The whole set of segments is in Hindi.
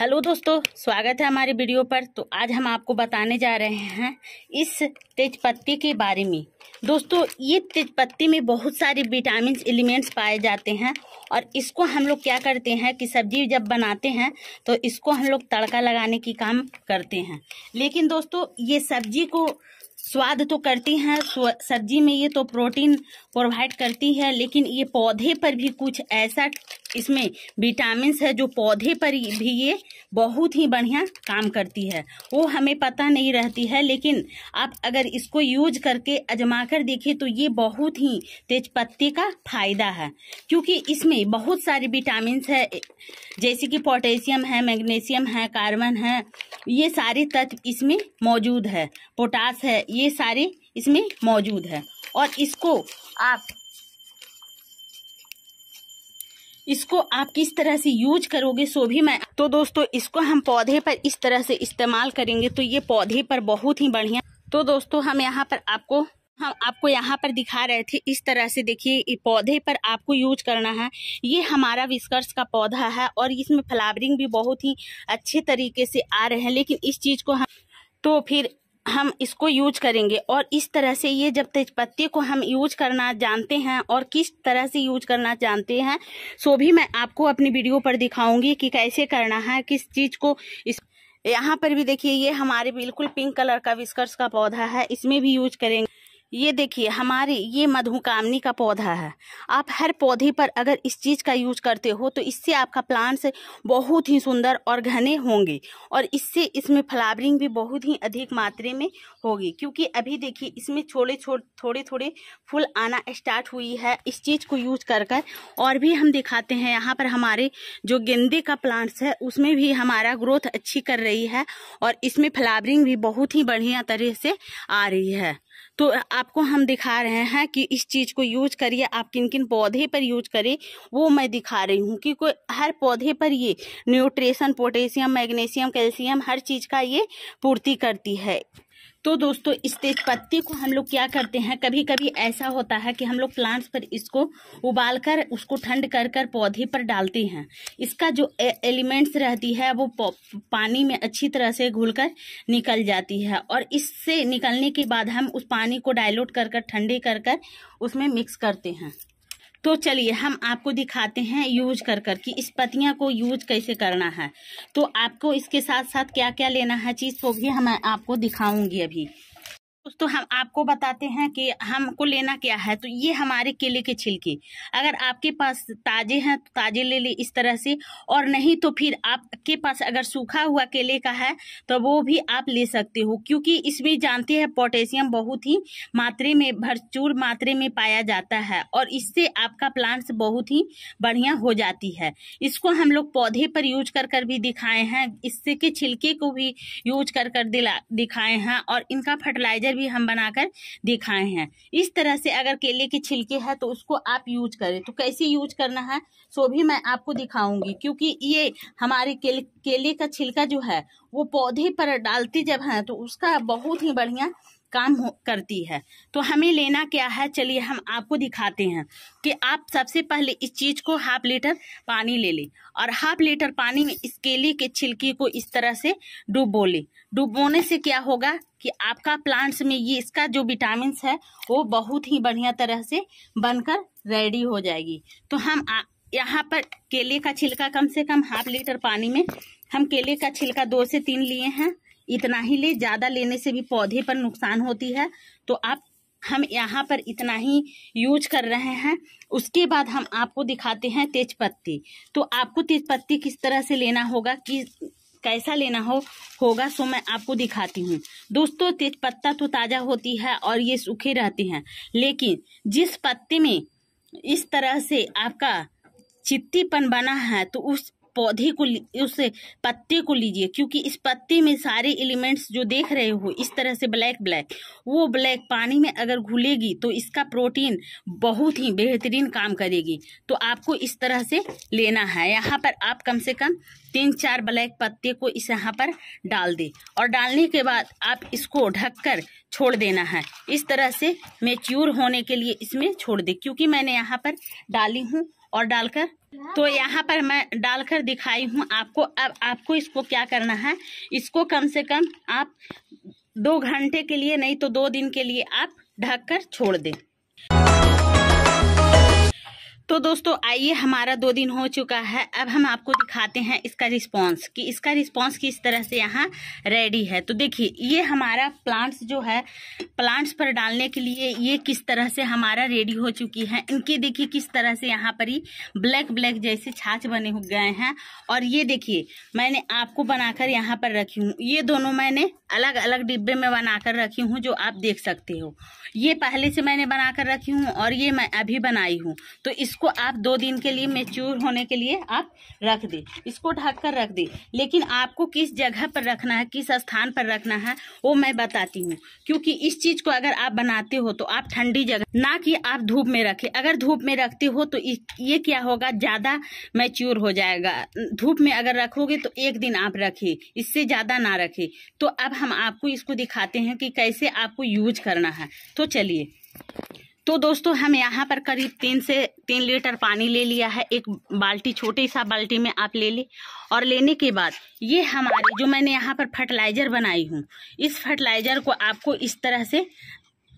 हेलो दोस्तों स्वागत है हमारे वीडियो पर तो आज हम आपको बताने जा रहे हैं इस पत्ती के बारे में दोस्तों ये तेजपत्ती में बहुत सारे विटामिन एलिमेंट्स पाए जाते हैं और इसको हम लोग क्या करते हैं कि सब्जी जब बनाते हैं तो इसको हम लोग तड़का लगाने की काम करते हैं लेकिन दोस्तों ये सब्जी को स्वाद तो करती हैं सब्जी में ये तो प्रोटीन प्रोवाइड करती है लेकिन ये पौधे पर भी कुछ ऐसा इसमें विटामिन है जो पौधे पर भी ये बहुत ही बढ़िया काम करती है वो हमें पता नहीं रहती है लेकिन आप अगर इसको यूज करके अजमा कर देखें तो ये बहुत ही तेज पत्ते का फायदा है क्योंकि इसमें बहुत सारे विटामिन है जैसे कि पोटेशियम है मैग्नीशियम है कार्बन है ये सारे तत्व इसमें मौजूद है पोटास है ये सारे इसमें मौजूद है और इसको आप इसको आप किस तरह से यूज करोगे सो भी मैं तो दोस्तों इसको हम पौधे पर इस तरह से इस्तेमाल करेंगे तो ये पौधे पर बहुत ही बढ़िया तो दोस्तों हम यहाँ पर आपको हम आपको यहाँ पर दिखा रहे थे इस तरह से देखिए पौधे पर आपको यूज करना है ये हमारा विस्कर्स का पौधा है और इसमें फ्लावरिंग भी बहुत ही अच्छे तरीके से आ रहे हैं लेकिन इस चीज़ को हम तो फिर हम इसको यूज करेंगे और इस तरह से ये जब तेजपत्ते को हम यूज करना जानते हैं और किस तरह से यूज करना जानते हैं सो भी मैं आपको अपनी वीडियो पर दिखाऊंगी कि कैसे करना है किस चीज को इस यहाँ पर भी देखिए ये हमारे बिल्कुल पिंक कलर का विस्कर्स का पौधा है इसमें भी यूज करेंगे ये देखिए हमारे ये मधुकामनी का पौधा है आप हर पौधे पर अगर इस चीज़ का यूज करते हो तो इससे आपका प्लांट्स बहुत ही सुंदर और घने होंगे और इससे इसमें फ्लावरिंग भी बहुत ही अधिक मात्रा में होगी क्योंकि अभी देखिए इसमें छोटे छोटे थोड़े थोड़े फूल आना स्टार्ट हुई है इस चीज़ को यूज कर कर और भी हम दिखाते हैं यहाँ पर हमारे जो गेंदे का प्लांट्स है उसमें भी हमारा ग्रोथ अच्छी कर रही है और इसमें फ्लावरिंग भी बहुत ही बढ़िया तरह से आ रही है तो आपको हम दिखा रहे हैं कि इस चीज़ को यूज करिए आप किन किन पौधे पर यूज करें वो मैं दिखा रही हूँ कि कोई हर पौधे पर ये न्यूट्रेशन पोटेशियम मैग्नीशियम कैल्शियम हर चीज़ का ये पूर्ति करती है तो दोस्तों इस तेज पत्ती को हम लोग क्या करते हैं कभी कभी ऐसा होता है कि हम लोग प्लांट्स पर इसको उबाल कर उसको ठंड कर कर पौधे पर डालते हैं इसका जो एलिमेंट्स रहती है वो पानी में अच्छी तरह से घुल कर निकल जाती है और इससे निकलने के बाद हम उस पानी को डायलोट कर कर ठंडे कर कर उसमें मिक्स करते हैं तो चलिए हम आपको दिखाते हैं यूज कर कर कि इस पतियाँ को यूज कैसे करना है तो आपको इसके साथ साथ क्या क्या लेना है चीज़ वो भी हम आपको दिखाऊंगी अभी तो हम आपको बताते हैं कि हमको लेना क्या है तो ये हमारे केले के छिलके अगर आपके पास ताजे हैं तो ताजे ले ले इस तरह से और नहीं तो फिर आपके पास अगर सूखा हुआ केले का है तो वो भी आप ले सकते हो क्योंकि इसमें जानते हैं पोटेशियम बहुत ही मात्रे में भरचूर मात्रे में पाया जाता है और इससे आपका प्लांट्स बहुत ही बढ़िया हो जाती है इसको हम लोग पौधे पर यूज कर कर भी दिखाए हैं इससे के छिलके को भी यूज कर कर दिला दिखाए हैं और इनका फर्टिलाइजर भी हम बनाकर दिखाए हैं इस तरह से अगर केले के छिलके हैं तो उसको आप यूज करें तो कैसे यूज करना है सो भी मैं आपको दिखाऊंगी क्योंकि ये हमारे केले केले का छिलका जो है वो पौधे पर डालते जब हैं तो उसका बहुत ही बढ़िया काम करती है तो हमें लेना क्या है चलिए हम आपको दिखाते हैं कि आप सबसे पहले इस चीज़ को हाफ लीटर पानी ले लें और हाफ लीटर पानी में इस केले के छिलके को इस तरह से डुबो लें डुबोने से क्या होगा कि आपका प्लांट्स में ये इसका जो विटामिन है वो बहुत ही बढ़िया तरह से बनकर रेडी हो जाएगी तो हम यहाँ पर केले का छिलका कम से कम हाफ लीटर पानी में हम केले का छिलका दो से तीन लिए हैं इतना ही ले ज़्यादा लेने से भी पौधे पर नुकसान होती है तो आप हम यहाँ पर इतना ही यूज कर रहे हैं उसके बाद हम आपको दिखाते हैं पत्ती तो आपको पत्ती किस तरह से लेना होगा कि कैसा लेना हो होगा सो मैं आपको दिखाती हूँ दोस्तों तेज पत्ता तो ताज़ा होती है और ये सूखे रहते हैं लेकिन जिस पत्ते में इस तरह से आपका चित्तीपन बना है तो उस पौधे को उस पत्ते को लीजिए क्योंकि इस पत्ते में सारे एलिमेंट्स जो देख रहे हो इस तरह से ब्लैक ब्लैक वो ब्लैक पानी में अगर घुलेगी तो इसका प्रोटीन बहुत ही बेहतरीन काम करेगी तो आपको इस तरह से लेना है यहाँ पर आप कम से कम तीन चार ब्लैक पत्ते को इस यहाँ पर डाल दे और डालने के बाद आप इसको ढककर छोड़ देना है इस तरह से मेच्योर होने के लिए इसमें छोड़ दे क्योंकि मैंने यहाँ पर डाली हूँ और डालकर तो यहाँ पर मैं डालकर दिखाई हूँ आपको अब आपको इसको क्या करना है इसको कम से कम आप दो घंटे के लिए नहीं तो दो दिन के लिए आप ढककर छोड़ दें तो दोस्तों आइए हमारा दो दिन हो चुका है अब हम आपको दिखाते हैं इसका रिस्पांस कि इसका रिस्पांस किस तरह से यहाँ रेडी है तो देखिए ये हमारा प्लांट्स जो है प्लांट्स पर डालने के लिए ये किस तरह से हमारा रेडी हो चुकी है इनके देखिए किस तरह से यहाँ पर ही ब्लैक ब्लैक जैसे छाछ बने हो गए हैं और ये देखिए मैंने आपको बनाकर यहाँ पर रखी हूँ ये दोनों मैंने अलग अलग डिब्बे में बनाकर रखी हूँ जो आप देख सकते हो ये पहले से मैंने बनाकर रखी हूँ और ये मैं अभी बनाई हूँ तो इस इसको आप दो दिन के लिए मेच्योर होने के लिए आप रख दें इसको ढक कर रख दें लेकिन आपको किस जगह पर रखना है किस स्थान पर रखना है वो मैं बताती हूँ क्योंकि इस चीज़ को अगर आप बनाते हो तो आप ठंडी जगह ना कि आप धूप में रखें अगर धूप में रखते हो तो ये क्या होगा ज़्यादा मेच्योर हो जाएगा धूप में अगर रखोगे तो एक दिन आप रखें इससे ज़्यादा ना रखें तो अब हम आपको इसको दिखाते हैं कि कैसे आपको यूज करना है तो चलिए तो दोस्तों हम यहाँ पर करीब तीन से तीन लीटर पानी ले लिया है एक बाल्टी छोटे सा बाल्टी में आप ले ले और लेने के बाद ये हमारे जो मैंने यहाँ पर फर्टिलाइजर बनाई हूँ इस फर्टिलाइजर को आपको इस तरह से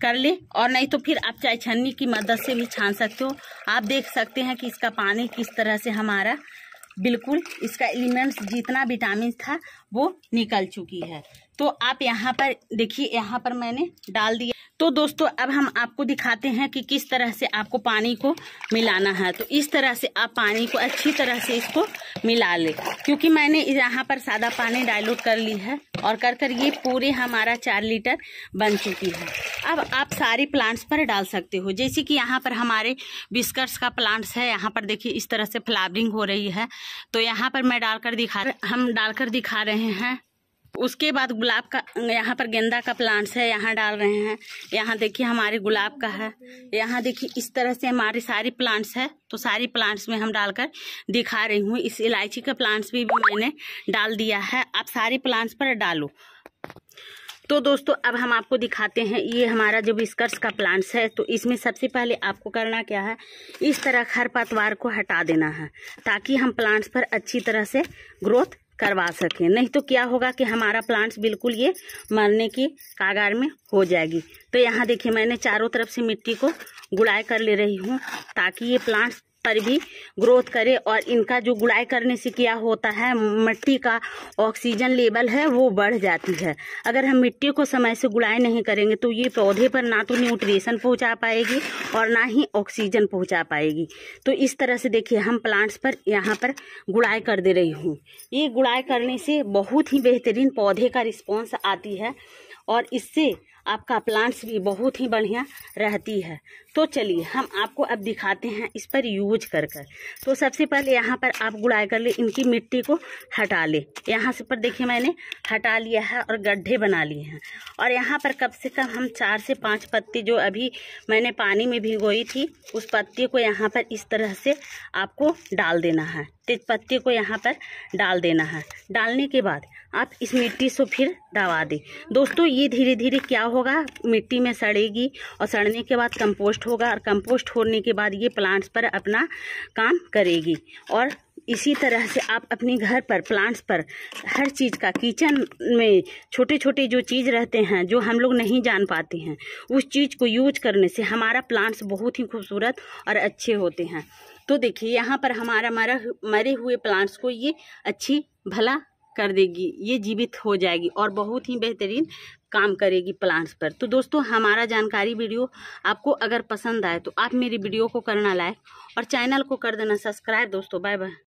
कर ले और नहीं तो फिर आप चाय छन्नी की मदद से भी छान सकते हो आप देख सकते हैं कि इसका पानी किस तरह से हमारा बिल्कुल इसका एलिमेंट्स जितना विटामिन था वो निकल चुकी है तो आप यहाँ पर देखिए यहाँ पर मैंने डाल दिया तो दोस्तों अब हम आपको दिखाते हैं कि किस तरह से आपको पानी को मिलाना है तो इस तरह से आप पानी को अच्छी तरह से इसको मिला ले क्योंकि मैंने यहाँ पर सादा पानी डाइल्यूट कर ली है और कर कर ये पूरे हमारा चार लीटर बन चुकी है अब आप सारे प्लांट्स पर डाल सकते हो जैसे कि यहाँ पर हमारे बिस्कट्स का प्लांट्स है यहाँ पर देखिए इस तरह से फ्लावरिंग हो रही है तो यहाँ पर मैं डालकर दिखा हम डालकर दिखा रहे हैं उसके बाद गुलाब का यहाँ पर गेंदा का प्लांट्स है यहाँ डाल रहे हैं यहाँ देखिए हमारे गुलाब का है यहाँ देखिए इस तरह से हमारे सारी प्लांट्स है तो सारी प्लांट्स में हम डालकर दिखा रही हूँ इस इलायची का प्लांट्स भी मैंने डाल दिया है आप सारे प्लांट्स पर डालो तो दोस्तों अब हम आपको दिखाते हैं ये हमारा जो विस्कर्स का प्लांट्स है तो इसमें सबसे पहले आपको करना क्या है इस तरह खरपतवार को हटा देना है ताकि हम प्लांट्स पर अच्छी तरह से ग्रोथ करवा सकें नहीं तो क्या होगा कि हमारा प्लांट्स बिल्कुल ये मरने की कागार में हो जाएगी तो यहाँ देखिए मैंने चारों तरफ से मिट्टी को गुड़ाई कर ले रही हूँ ताकि ये प्लांट्स पर भी ग्रोथ करे और इनका जो गुड़ाई करने से क्या होता है मिट्टी का ऑक्सीजन लेवल है वो बढ़ जाती है अगर हम मिट्टी को समय से गुड़ाई नहीं करेंगे तो ये पौधे पर ना तो न्यूट्रिशन पहुंचा पाएगी और ना ही ऑक्सीजन पहुंचा पाएगी तो इस तरह से देखिए हम प्लांट्स पर यहाँ पर गुड़ाई कर दे रही हूँ ये गुड़ाई करने से बहुत ही बेहतरीन पौधे का रिस्पॉन्स आती है और इससे आपका प्लांट्स भी बहुत ही बढ़िया रहती है तो चलिए हम आपको अब दिखाते हैं इस पर यूज कर कर तो सबसे पहले यहाँ पर आप गुड़ाई कर ले इनकी मिट्टी को हटा ले यहाँ से पर देखिए मैंने हटा लिया है और गड्ढे बना लिए हैं और यहाँ पर कम से कम हम चार से पाँच पत्ती जो अभी मैंने पानी में भिगोई थी उस पत्ती को यहाँ पर इस तरह से आपको डाल देना है तेज पत्ते को यहाँ पर डाल देना है डालने के बाद आप इस मिट्टी से फिर दबा दें दोस्तों ये धीरे धीरे क्या होगा मिट्टी में सड़ेगी और सड़ने के बाद कंपोस्ट होगा और कंपोस्ट होने के बाद ये प्लांट्स पर अपना काम करेगी और इसी तरह से आप अपने घर पर प्लांट्स पर हर चीज़ का किचन में छोटे छोटे जो चीज़ रहते हैं जो हम लोग नहीं जान पाते हैं उस चीज़ को यूज करने से हमारा प्लांट्स बहुत ही खूबसूरत और अच्छे होते हैं तो देखिए यहाँ पर हमारा मरा मरे हुए प्लांट्स को ये अच्छी भला कर देगी ये जीवित हो जाएगी और बहुत ही बेहतरीन काम करेगी प्लांट्स पर तो दोस्तों हमारा जानकारी वीडियो आपको अगर पसंद आए तो आप मेरी वीडियो को करना लाइक और चैनल को कर देना सब्सक्राइब दोस्तों बाय बाय